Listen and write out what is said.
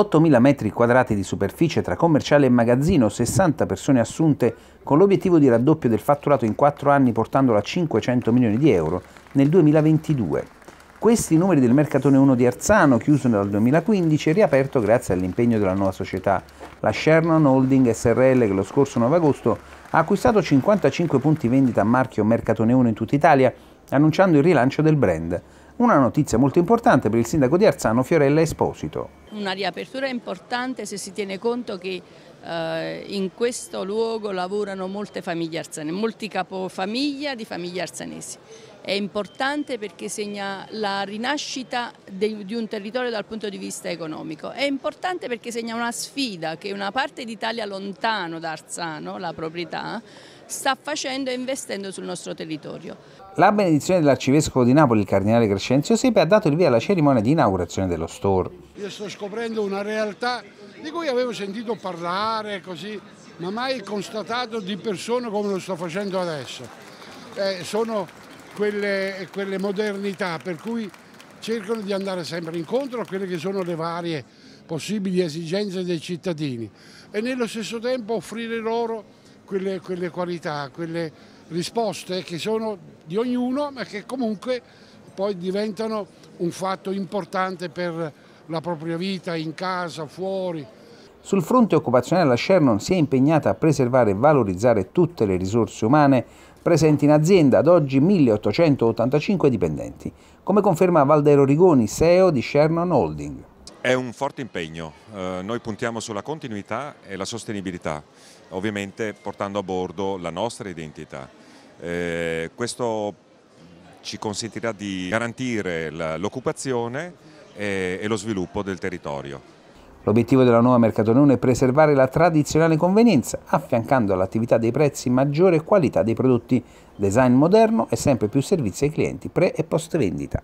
8.000 metri quadrati di superficie tra commerciale e magazzino, 60 persone assunte con l'obiettivo di raddoppio del fatturato in 4 anni portandolo a 500 milioni di euro nel 2022. Questi i numeri del Mercatone 1 di Arzano, chiuso dal 2015 e riaperto grazie all'impegno della nuova società, la Sherman Holding SRL che lo scorso 9 agosto ha acquistato 55 punti vendita a marchio Mercatone 1 in tutta Italia, annunciando il rilancio del brand. Una notizia molto importante per il sindaco di Arzano, Fiorella Esposito. Una riapertura importante se si tiene conto che eh, in questo luogo lavorano molte famiglie arzane, molti capofamiglia di famiglie arzanesi. È importante perché segna la rinascita di un territorio dal punto di vista economico. È importante perché segna una sfida che una parte d'Italia lontano da Arzano, la proprietà, sta facendo e investendo sul nostro territorio. La benedizione dell'arcivescovo di Napoli, il cardinale Crescenzio Sepe, ha dato il via alla cerimonia di inaugurazione dello store io sto scoprendo una realtà di cui avevo sentito parlare così, ma mai constatato di persona come lo sto facendo adesso. Eh, sono quelle, quelle modernità per cui cercano di andare sempre incontro a quelle che sono le varie possibili esigenze dei cittadini e nello stesso tempo offrire loro quelle, quelle, qualità, quelle risposte che sono di ognuno ma che comunque poi diventano un fatto importante per, la propria vita in casa, fuori. Sul fronte occupazionale la Shernon si è impegnata a preservare e valorizzare tutte le risorse umane presenti in azienda, ad oggi 1885 dipendenti, come conferma Valdero Rigoni, CEO di Shernon Holding. È un forte impegno, eh, noi puntiamo sulla continuità e la sostenibilità, ovviamente portando a bordo la nostra identità. Eh, questo ci consentirà di garantire l'occupazione e, e lo sviluppo del territorio. L'obiettivo della nuova Mercatonone è preservare la tradizionale convenienza, affiancando all'attività dei prezzi maggiore qualità dei prodotti, design moderno e sempre più servizi ai clienti pre e post vendita.